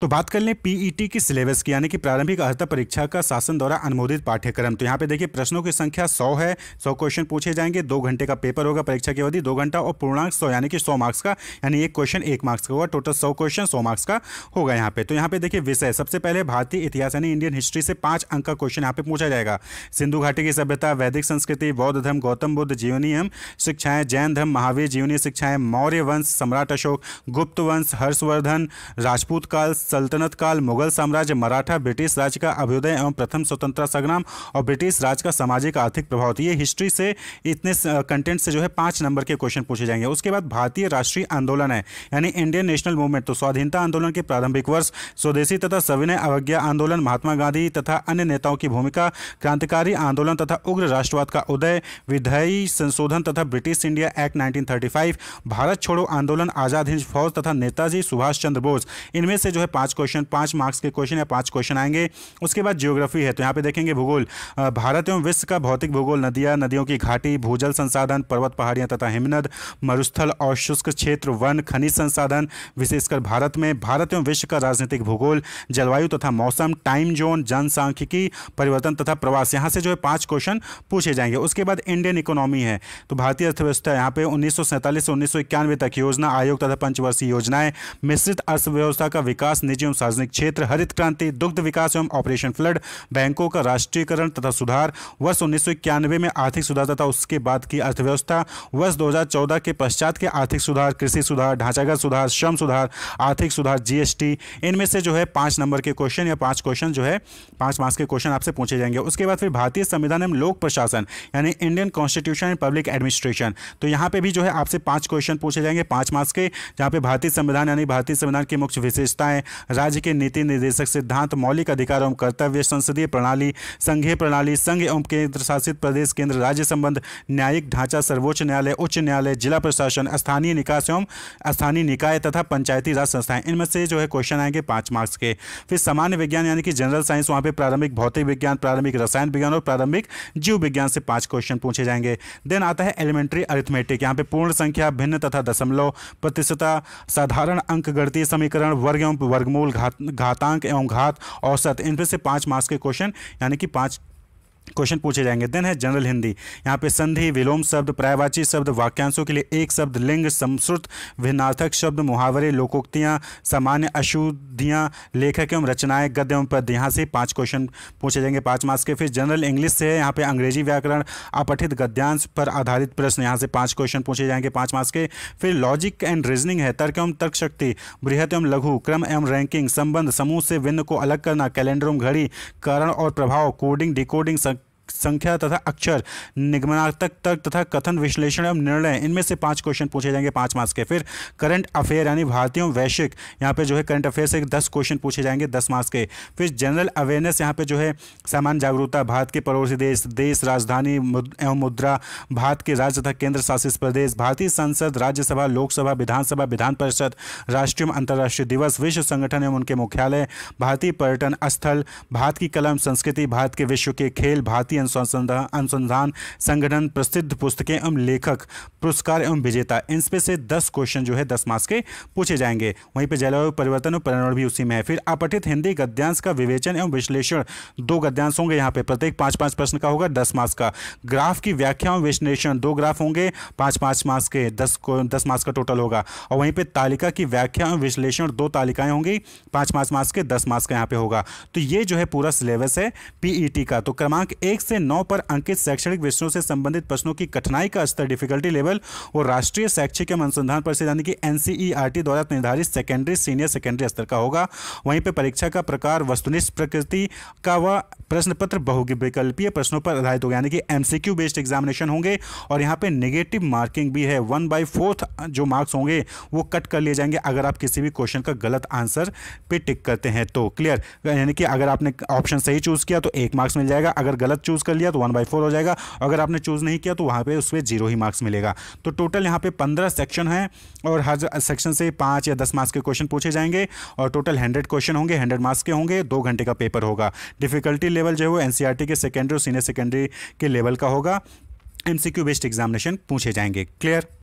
तो बात कर लें पीईटी e की सिलेबस की यानी कि प्रारंभिक अर्हता परीक्षा का शासन द्वारा अनुमोदित पाठ्यक्रम तो यहाँ पे देखिए प्रश्नों की संख्या 100 है 100 क्वेश्चन पूछे जाएंगे दो घंटे का पेपर होगा परीक्षा की अवधि दो घंटा और पूर्णांक 100 यानी कि 100 मार्क्स का यानी एक क्वेश्चन एक मार्क्स का होगा टोटल सौ क्वेश्चन सौ मार्क्स का होगा यहाँ पे तो यहाँ पे देखिए विषय सबसे पहले भारतीय इतिहास यानी इंडियन हिस्ट्री से पाँच अंक का क्वेश्चन यहाँ पे पूछा जाएगा सिंधु घाटी की सभ्यता वैदिक संस्कृति बौद्ध धर्म गौतम बुद्ध जीवनी एवं शिक्षाएं जैन धर्म महावीर जीवनी शिक्षाएं मौर्य वंश सम्राट अशोक गुप्त वंश हर्षवर्धन राजपूत काल सल्तनत काल मुगल साम्राज्य मराठा ब्रिटिश राज्य का अभ्युदय एवं प्रथम स्वतंत्रता संग्राम और ब्रिटिश राज का सामाजिक आर्थिक प्रभाव ये हिस्ट्री से इतने कंटेंट से जो है पांच नंबर के क्वेश्चन पूछे जाएंगे उसके बाद भारतीय राष्ट्रीय आंदोलन है यानी इंडियन नेशनल मूवमेंट तो स्वाधीनता आंदोलन के प्रारंभिक वर्ष स्वदेशी तथा सविनय अवज्ञा आंदोलन महात्मा गांधी तथा अन्य नेताओं की भूमिका क्रांतिकारी आंदोलन तथा उग्र राष्ट्रवाद का उदय विधायी संशोधन तथा ब्रिटिश इंडिया एक्ट नाइनटीन भारत छोड़ो आंदोलन आजाद हिंद फौज तथा नेताजी सुभाष चंद्र बोस इनमें से जो है पांच क्वेश्चन पांच मार्क्स के क्वेश्चन या पांच क्वेश्चन आएंगे उसके बाद ज्योग्राफी है तो यहाँ पे देखेंगे भूगोल भारत एवं विश्व का भौतिक भूगोल नदियाँ नदियों की घाटी भूजल संसाधन पर्वत पहाड़ियाँ तथा हिमनद मरुस्थल और शुष्क क्षेत्र वन खनिज संसाधन विशेषकर भारत में भारत एवं विश्व का राजनीतिक भूगोल जलवायु तथा मौसम टाइम जोन जनसांख्यिकी परिवर्तन तथा प्रवास यहाँ से जो है पाँच क्वेश्चन पूछे जाएंगे उसके बाद इंडियन इकोनॉमी है तो भारतीय अर्थव्यवस्था यहाँ पे उन्नीस से उन्नीस तक योजना आयोग तथा पंचवर्षीय योजनाएं मिश्रित अर्थव्यवस्था का विकास निजी एवं सार्वजनिक क्षेत्र हरित क्रांति दुग्ध विकास एवं ऑपरेशन फ्लड बैंकों का राष्ट्रीयकरण तथा सुधार वर्ष उन्नीस में आर्थिक सुधार तथा उसके बाद की अर्थव्यवस्था वर्ष दो के पश्चात के आर्थिक सुधार कृषि सुधार ढांचागत सुधार श्रम सुधार आर्थिक सुधार जीएसटी इनमें से जो है पांच नंबर के क्वेश्चन या पांच क्वेश्चन जो है पांच मार्क्स के क्वेश्चन आपसे पूछे जाएंगे उसके बाद फिर भारतीय संविधान एवं लोक प्रशासन यानी Indian constitution and public administration तो यहाँ पे भी जो है आपसे पांच क्वेश्चन पूछे जाएंगे पांच मार्क्स के जहाँ पे भारतीय संविधान यानी भारतीय संविधान की मुख्य विशेषताएं राज्य के नीति निर्देशक सिद्धांत मौलिक अधिकार एवं कर्तव्य संसदीय प्रणाली संघीय प्रणाली संघ एवं केंद्र शासित प्रदेश केंद्र राज्य संबंध न्यायिक ढांचा सर्वोच्च न्यायालय उच्च न्यायालय जिला प्रशासन स्थानीय निकास एवं स्थानीय निकाय तथा पंचायती राज संस्थाएं इनमें से जो है क्वेश्चन आएंगे पांच मार्क्स के फिर सामान्य विज्ञान यानी कि जनरल साइंस वहां पर प्रारंभिक भौतिक विज्ञान प्रारंभिक रसायन विज्ञान और प्रारंभिक जीव विज्ञान से पांच क्वेश्चन पूछे जाएंगे देन आता है एलिमेंट्री अरिथमेटिक यहाँ पे पूर्ण संख्या भिन्न तथा दशमलव प्रतिशत साधारण अंक गणतीय समीकरण वर्ग एवं वर्ग वर्गमूल घात घातांक एवं घात औसत इनमें से पांच मार्क्स के क्वेश्चन यानी कि पांच क्वेश्चन पूछे जाएंगे देन है जनरल हिंदी यहाँ पे संधि विलोम शब्द प्रायवाची शब्द वाक्यांशों के लिए एक शब्द लिंग संस्कृत भिन्नार्थक शब्द मुहावरे लोकोक्तियाँ सामान्य अशुद्धियाँ लेखक एवं रचनाएं गद्य एवं पद यहाँ से पांच क्वेश्चन पूछे जाएंगे पांच मार्क्स के फिर जनरल इंग्लिश से यहाँ पे अंग्रेजी व्याकरण अपठित गद्यांश पर आधारित प्रश्न यहाँ से पाँच क्वेश्चन पूछे जाएंगे पाँच मार्क्स के फिर लॉजिक एंड रीजनिंग है तर्क एवं तर्क शक्ति बृहत एवं लघु क्रम एवं रैंकिंग संबंध समूह से विन्न को अलग करना कैलेंडर एवं घड़ी करण और प्रभाव कोडिंग डिकोडिंग संख्या तथा अक्षर निगमनात्मक तर्क तथा कथन विश्लेषण एवं निर्णय इनमें से पांच क्वेश्चन पूछे जाएंगे पांच मार्क्स के फिर करंट अफेयर यानी भारतीय वैश्विक यहाँ पे जो है करंट अफेयर से दस क्वेश्चन पूछे जाएंगे दस मार्क्स के फिर जनरल अवेयरनेस यहाँ पे जो है सामान्य जागरूकता भारत के पड़ोसी देश देश राजधानी एवं मुद्रा भारत के राज्य तथा केंद्र शासित प्रदेश भारतीय संसद राज्यसभा लोकसभा विधानसभा विधान परिषद राष्ट्रीय एवं अंतर्राष्ट्रीय दिवस विश्व संगठन एवं उनके मुख्यालय भारतीय पर्यटन स्थल भारत की कलम संस्कृति भारत के विश्व के खेल भारतीय अनुसंधान संगठन प्रसिद्ध पुस्तकें एवं लेखक पुरस्कार एवं विजेता इनमें से दस क्वेश्चन जो है दस मार्क्स के पूछे जाएंगे वहीं पर जलवायु परिवर्तन और पर्यावरण भी उसी में है फिर अपठित हिंदी गद्यांश का विवेचन एवं विश्लेषण दो गद्यांश होंगे यहाँ पे प्रत्येक पांच पांच प्रश्न का होगा दस मार्क्स का ग्राफ की व्याख्या एवं विश्लेषण दो ग्राफ होंगे पांच पांच मार्क्स के दस दस मार्क्स का टोटल होगा और वहीं पर तालिका की व्याख्या एवं विश्लेषण दो तालिकाएं होंगी पांच पांच मार्क्स के दस मार्क्स का यहाँ पे होगा तो ये जो है पूरा सिलेबस है पीईटी e का तो क्रमांक एक से नौ पर अंकित शैक्षणिक विषयों से संबंधित प्रश्नों की कठिनाई का स्तर डिफिकल्टी लेवल और राष्ट्रीय शैक्षिक एवं अनुसंधान परिषद यानी कि एनसीईआरटी द्वारा निर्धारित सेकेंडरी सीनियर सेकेंडरी स्तर का होगा वहीं पर परीक्षा का प्रकार वस्तुनिष्ठ प्रकृति का व प्रश्न पत्र बहुविकल्पीय प्रश्नों पर आधारित होगा यानी कि एमसीक्यू बेस्ड एग्जामिनेशन होंगे और यहाँ पे नेगेटिव मार्किंग भी है वन बाई फोर्थ जो मार्क्स होंगे वो कट कर लिए जाएंगे अगर आप किसी भी क्वेश्चन का गलत आंसर पे टिक करते हैं तो क्लियर यानी कि अगर आपने ऑप्शन सही चूज़ किया तो एक मार्क्स मिल जाएगा अगर गलत चूज़ कर लिया तो वन बाई फोर हो जाएगा अगर आपने चूज़ नहीं किया तो वहां पर उस पर जीरो ही मार्क्स मिलेगा तो टोटल यहाँ पर पंद्रह सेक्शन हैं और हर सेक्शन से पांच या दस मार्क्स के क्वेश्चन पूछे जाएंगे और टोटल हंड्रेड क्वेश्चन होंगे हंड्रेड मार्क्स के होंगे दो घंटे का पेपर होगा डिफिकल्टी लेवल जो है वो एनसीआरटी e के सेकेंडरी और सीनियर सेकेंडरी के लेवल का होगा एमसीक्यू बेस्ड एग्जामिनेशन पूछे जाएंगे क्लियर